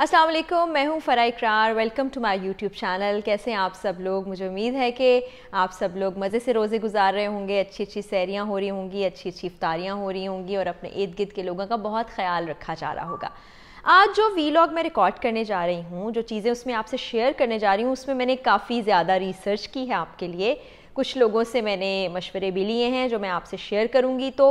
अस्सलाम मैं हूँ Farah Qarar welcome to my YouTube channel कैसे हैं आप सब लोग मुझे उम्मीद है कि आप सब लोग मज़े से रोज़े गुजार रहे होंगे अच्छी अच्छी सैरियाँ हो रही होंगी अच्छी अच्छी इफ्तारियाँ हो रही होंगी और अपने इर्द गिर्द के लोगों का बहुत ख्याल रखा जा रहा होगा आज जो वीलॉग मैं रिकॉर्ड करने जा रही हूँ जो चीज़ें उसमें आपसे शेयर करने जा रही हूँ उसमें मैंने काफ़ी ज़्यादा रिसर्च की है आपके लिए कुछ लोगों से मैंने मशवरे भी लिए हैं जो मैं आपसे शेयर करूँगी तो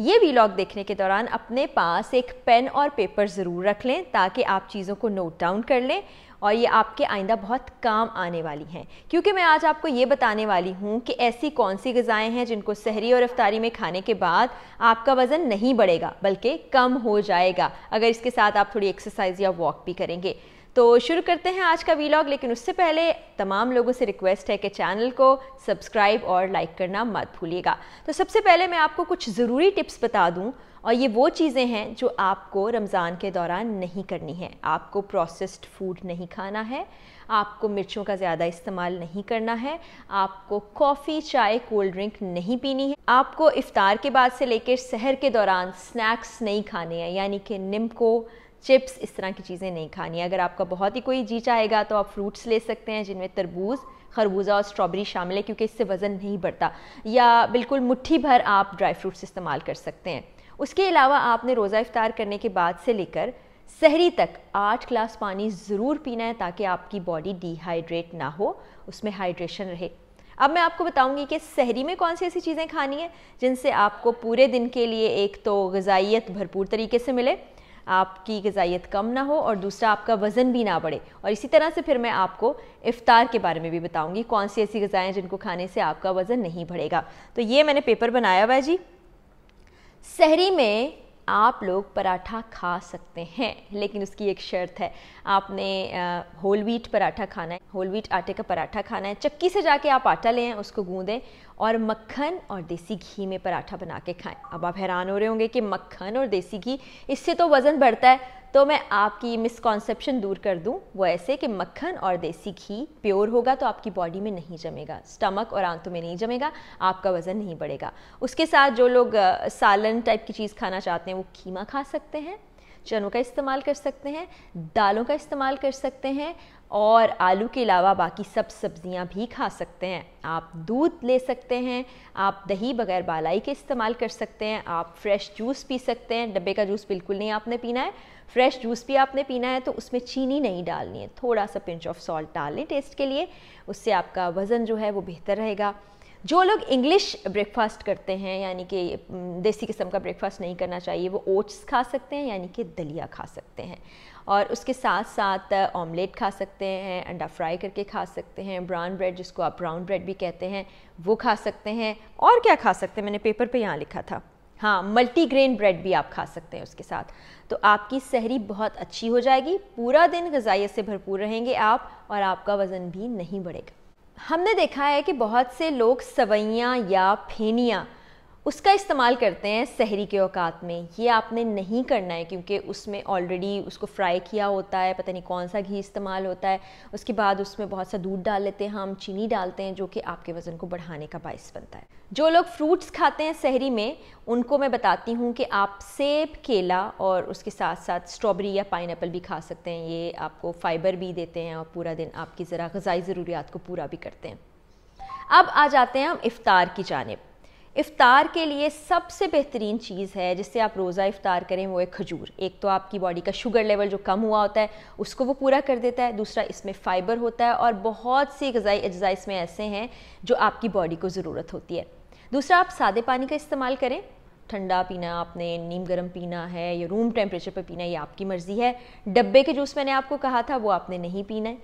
ये वीलॉग देखने के दौरान अपने पास एक पेन और पेपर ज़रूर रख लें ताकि आप चीज़ों को नोट डाउन कर लें और ये आपके आइंदा बहुत काम आने वाली हैं क्योंकि मैं आज आपको ये बताने वाली हूँ कि ऐसी कौन सी गज़ाएँ हैं जिनको सहरी और रफ्तारी में खाने के बाद आपका वज़न नहीं बढ़ेगा बल्कि कम हो जाएगा अगर इसके साथ आप थोड़ी एक्सरसाइज या वॉक भी करेंगे तो शुरू करते हैं आज का वीलॉग लेकिन उससे पहले तमाम लोगों से रिक्वेस्ट है कि चैनल को सब्सक्राइब और लाइक करना मत भूलिएगा तो सबसे पहले मैं आपको कुछ ज़रूरी टिप्स बता दूँ और ये वो चीज़ें हैं जो आपको रमज़ान के दौरान नहीं करनी है आपको प्रोसेस्ड फूड नहीं खाना है आपको मिर्चों का ज़्यादा इस्तेमाल नहीं करना है आपको कॉफ़ी चाय कोल्ड ड्रिंक नहीं पीनी है आपको इफ़ार के बाद से लेकर शहर के दौरान स्नैक्स नहीं खाने हैं यानी कि निम्को चिप्स इस तरह की चीज़ें नहीं खानी है अगर आपका बहुत ही कोई जी चाहेगा तो आप फ्रूट्स ले सकते हैं जिनमें तरबूज खरबूजा और स्ट्रॉबेरी शामिल है क्योंकि इससे वज़न नहीं बढ़ता या बिल्कुल मुट्ठी भर आप ड्राई फ्रूट्स इस्तेमाल कर सकते हैं उसके अलावा आपने रोज़ा इफ्तार करने के बाद से लेकर सहरी तक आठ ग्लास पानी ज़रूर पीना है ताकि आपकी बॉडी डिहाइड्रेट ना हो उसमें हाइड्रेशन रहे अब मैं आपको बताऊंगी कि सहरी में कौन सी ऐसी चीज़ें खानी हैं जिनसे आपको पूरे दिन के लिए एक तो गजाइत भरपूर तरीके से मिले आपकी गजाइत कम ना हो और दूसरा आपका वज़न भी ना बढ़े और इसी तरह से फिर मैं आपको इफ़ार के बारे में भी बताऊंगी कौन सी ऐसी गज़ाएँ जिनको खाने से आपका वज़न नहीं बढ़ेगा तो ये मैंने पेपर बनाया हुआ है जी शहरी में आप लोग पराठा खा सकते हैं लेकिन उसकी एक शर्त है आपने होल व्हीट पराठा खाना है होल व्हीट आटे का पराठा खाना है चक्की से जाके आप आटा लें उसको गूंदें और मक्खन और देसी घी में पराठा बना के खाएं अब आप हैरान हो रहे होंगे कि मक्खन और देसी घी इससे तो वज़न बढ़ता है तो मैं आपकी मिसकॉन्सेप्शन दूर कर दूं वो ऐसे कि मक्खन और देसी घी प्योर होगा तो आपकी बॉडी में नहीं जमेगा स्टमक और आंतों में नहीं जमेगा आपका वज़न नहीं बढ़ेगा उसके साथ जो लोग सालन टाइप की चीज़ खाना चाहते हैं वो खीमा खा सकते हैं चनों का इस्तेमाल कर सकते हैं दालों का इस्तेमाल कर सकते हैं और आलू के अलावा बाकी सब सब्जियां भी खा सकते हैं आप दूध ले सकते हैं आप दही बगैर बालाई के इस्तेमाल कर सकते हैं आप फ्रेश जूस पी सकते हैं डब्बे का जूस बिल्कुल नहीं आपने पीना है फ्रेश जूस भी आपने पीना है तो उसमें चीनी नहीं डालनी है थोड़ा सा पिंच ऑफ सॉल्ट डाल लें टेस्ट के लिए उससे आपका वज़न जो है वो बेहतर रहेगा जो लोग इंग्लिश ब्रेकफास्ट करते हैं यानी कि देसी किस्म का ब्रेकफास्ट नहीं करना चाहिए वो ओट्स खा सकते हैं यानी कि दलिया खा सकते हैं और उसके साथ साथ ऑमलेट खा सकते हैं अंडा फ्राई करके खा सकते हैं ब्राउन ब्रेड जिसको आप ब्राउन ब्रेड भी कहते हैं वो खा सकते हैं और क्या खा सकते हैं मैंने पेपर पे यहाँ लिखा था हाँ मल्टीग्रेन ब्रेड भी आप खा सकते हैं उसके साथ तो आपकी सहरी बहुत अच्छी हो जाएगी पूरा दिन गजाइत से भरपूर रहेंगे आप और आपका वज़न भी नहीं बढ़ेगा हमने देखा है कि बहुत से लोग सवैयाँ या फेनियाँ उसका इस्तेमाल करते हैं सहरी के औकात में ये आपने नहीं करना है क्योंकि उसमें ऑलरेडी उसको फ्राई किया होता है पता नहीं कौन सा घी इस्तेमाल होता है उसके बाद उसमें बहुत सा दूध डाल लेते हैं हम चीनी डालते हैं जो कि आपके वज़न को बढ़ाने का बायस बनता है जो लोग फ्रूट्स खाते हैं सहरी में उनको मैं बताती हूँ कि आप सेब केला और उसके साथ साथ स्ट्रॉबेरी या पाइन भी खा सकते हैं ये आपको फ़ाइबर भी देते हैं और पूरा दिन आपकी ज़रा गज़ाई ज़रूरियात को पूरा भी करते हैं अब आ जाते हैं हम इफ़ार की जानब इफ़ार के लिए सबसे बेहतरीन चीज़ है जिससे आप रोज़ा इफ़ार करें वो है खजूर एक तो आपकी बॉडी का शुगर लेवल जो कम हुआ होता है उसको वो पूरा कर देता है दूसरा इसमें फ़ाइबर होता है और बहुत सी गज़ाई अज्जा इसमें ऐसे हैं जो आपकी बॉडी को ज़रूरत होती है दूसरा आप सादे पानी का इस्तेमाल करें ठंडा पीना आपने नीम गर्म पीना है या रूम टेम्परेचर पर पीना है ये आपकी मर्ज़ी है डब्बे के जूस मैंने आपको कहा था वो आपने नहीं पीना है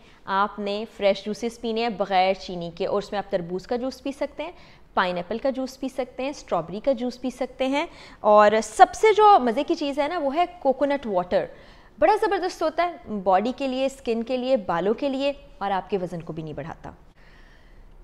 आपने फ्रेश जूसेस पीने हैं बग़ैर चीनी के और उसमें आप तरबूज का जूस पी सकते हैं पाइन का जूस पी सकते हैं स्ट्रॉबेरी का जूस पी सकते हैं और सबसे जो मज़े की चीज़ है ना वो है कोकोनट वाटर बड़ा ज़बरदस्त होता है बॉडी के लिए स्किन के लिए बालों के लिए और आपके वज़न को भी नहीं बढ़ाता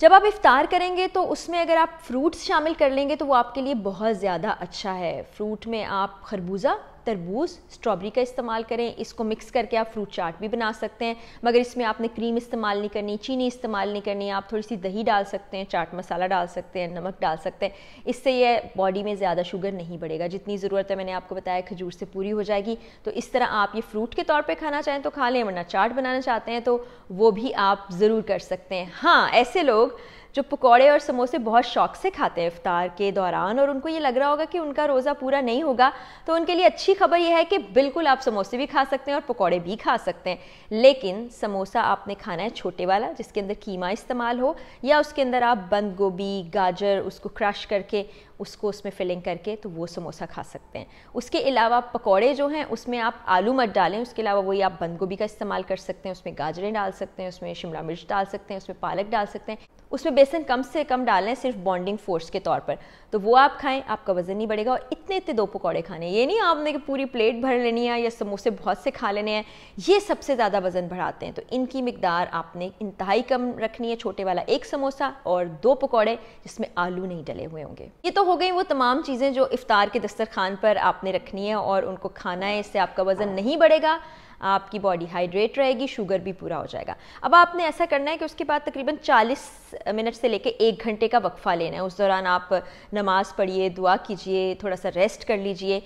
जब आप इफ़ार करेंगे तो उसमें अगर आप फ्रूट्स शामिल कर लेंगे तो वो आपके लिए बहुत ज़्यादा अच्छा है फ्रूट में आप खरबूजा तरबूज स्ट्रॉबेरी का इस्तेमाल करें इसको मिक्स करके आप फ्रूट चाट भी बना सकते हैं मगर इसमें आपने क्रीम इस्तेमाल नहीं करनी चीनी इस्तेमाल नहीं करनी आप थोड़ी सी दही डाल सकते हैं चाट मसाला डाल सकते हैं नमक डाल सकते हैं इससे यह बॉडी में ज़्यादा शुगर नहीं बढ़ेगा जितनी ज़रूरत है मैंने आपको बताया खजूर से पूरी हो जाएगी तो इस तरह आप ये फ्रूट के तौर पर खाना चाहें तो खा लें वरना चाट बनाना चाहते हैं तो वो भी आप ज़रूर कर सकते हैं हाँ ऐसे लोग जो पकौड़े और समोसे बहुत शौक से खाते हैं इफ्तार के दौरान और उनको ये लग रहा होगा कि उनका रोज़ा पूरा नहीं होगा तो उनके लिए अच्छी खबर यह है कि बिल्कुल आप समोसे भी खा सकते हैं और पकौड़े भी खा सकते हैं लेकिन समोसा आपने खाना है छोटे वाला जिसके अंदर कीमा इस्तेमाल हो या उसके अंदर आप बंद गोभी गाजर उसको क्रश करके उसको उसमें फिलिंग करके तो वो समोसा खा सकते हैं उसके अलावा पकौड़े जो हैं उसमें आप आलू मत डालें उसके अलावा वही आप बंद गोभी का इस्तेमाल कर सकते हैं उसमें गाजरें डाल सकते हैं उसमें शिमला मिर्च डाल सकते हैं उसमें पालक डाल सकते हैं उसमें बेसन कम से कम डालें सिर्फ बॉन्डिंग फोर्स के तौर पर तो वो आप खाएं आपका वज़न नहीं बढ़ेगा और इतने इतने दो पकौड़े खाने ये नहीं आपने कि पूरी प्लेट भर लेनी है या समोसे बहुत से खा लेने हैं ये सबसे ज़्यादा वज़न बढ़ाते हैं तो इनकी मकदार आपने इंतहाई कम रखनी है छोटे वाला एक समोसा और दो पकौड़े जिसमें आलू नहीं डले हुए होंगे ये तो हो गई वो तमाम चीज़ें जो इफ़ार के दस्तरखान पर आपने रखनी है और उनको खाना है इससे आपका वज़न नहीं बढ़ेगा आपकी बॉडी हाइड्रेट रहेगी शुगर भी पूरा हो जाएगा अब आपने ऐसा करना है कि उसके बाद तकरीबन 40 मिनट से लेकर एक घंटे का वक्फ़ा लेना है उस दौरान आप नमाज़ पढ़िए दुआ कीजिए थोड़ा सा रेस्ट कर लीजिए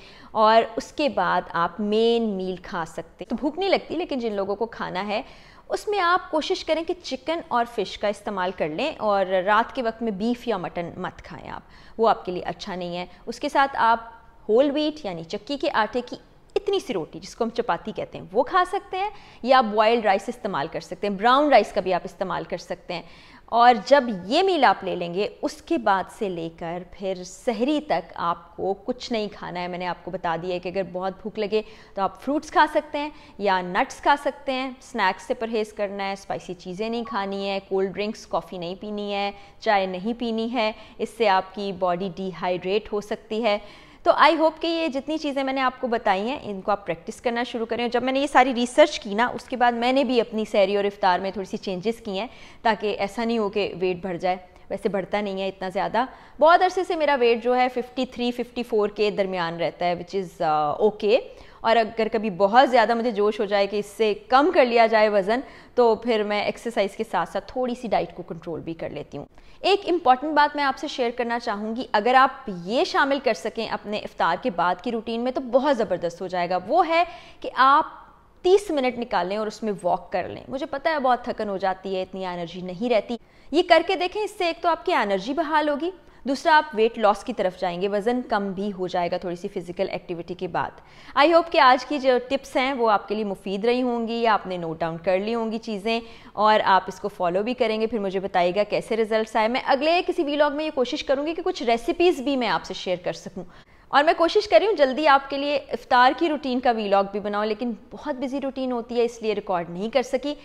और उसके बाद आप मेन मील खा सकते तो भूख नहीं लगती लेकिन जिन लोगों को खाना है उसमें आप कोशिश करें कि चिकन और फ़िश का इस्तेमाल कर लें और रात के वक्त में बीफ या मटन मत खाएं आप वो आपके लिए अच्छा नहीं है उसके साथ आप होल व्हीट यानी चक्की के आटे की इतनी सी रोटी जिसको हम चपाती कहते हैं वो खा सकते हैं या आप बॉयल्ड राइस इस्तेमाल कर सकते हैं ब्राउन राइस का भी आप इस्तेमाल कर सकते हैं और जब ये मील आप ले लेंगे उसके बाद से लेकर फिर सहरी तक आपको कुछ नहीं खाना है मैंने आपको बता दिया है कि अगर बहुत भूख लगे तो आप फ्रूट्स खा सकते हैं या नट्स खा सकते हैं स्नैक्स से परहेज़ करना है स्पाइसी चीज़ें नहीं खानी है कोल्ड ड्रिंक्स कॉफ़ी नहीं पीनी है चाय नहीं पीनी है इससे आपकी बॉडी डिहाइड्रेट हो सकती है तो आई होप कि ये जितनी चीज़ें मैंने आपको बताई हैं इनको आप प्रैक्टिस करना शुरू करें जब मैंने ये सारी रिसर्च की ना उसके बाद मैंने भी अपनी सैरी और इफ्तार में थोड़ी सी चेंजेस की हैं ताकि ऐसा नहीं हो कि वेट बढ़ जाए वैसे बढ़ता नहीं है इतना ज़्यादा बहुत अरसे से मेरा वेट जो है 53, 54 के दरमियान रहता है विच इज़ ओके और अगर कभी बहुत ज़्यादा मुझे जोश हो जाए कि इससे कम कर लिया जाए वज़न तो फिर मैं एक्सरसाइज के साथ साथ थोड़ी सी डाइट को कंट्रोल भी कर लेती हूँ एक इम्पॉर्टेंट बात मैं आपसे शेयर करना चाहूँगी अगर आप ये शामिल कर सकें अपने इफ्तार के बाद की रूटीन में तो बहुत ज़बरदस्त हो जाएगा वो है कि आप तीस मिनट निकालें और उसमें वॉक कर लें मुझे पता है बहुत थकन हो जाती है इतनी एनर्जी नहीं रहती ये करके देखें इससे एक तो आपकी एनर्जी बहाल होगी दूसरा आप वेट लॉस की तरफ जाएंगे वज़न कम भी हो जाएगा थोड़ी सी फिजिकल एक्टिविटी के बाद आई होप कि आज की जो टिप्स हैं वो आपके लिए मुफीद रही होंगी या आपने नोट डाउन कर ली होंगी चीज़ें और आप इसको फॉलो भी करेंगे फिर मुझे बताइएगा कैसे रिजल्ट आए मैं अगले किसी वीलॉग में ये कोशिश करूँगी कि कुछ रेसिपीज़ भी मैं आपसे शेयर कर सकूँ और मैं कोशिश कर रही हूँ जल्दी आपके लिए इफ़ार की रूटीन का वीलॉग भी बनाऊँ लेकिन बहुत बिजी रूटीन होती है इसलिए रिकॉर्ड नहीं कर सकी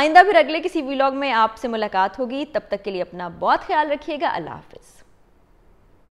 आइंदा फिर अगले किसी वीलॉग में आपसे मुलाकात होगी तब तक के लिए अपना बहुत ख्याल रखिएगा अल्लाह हाफिज़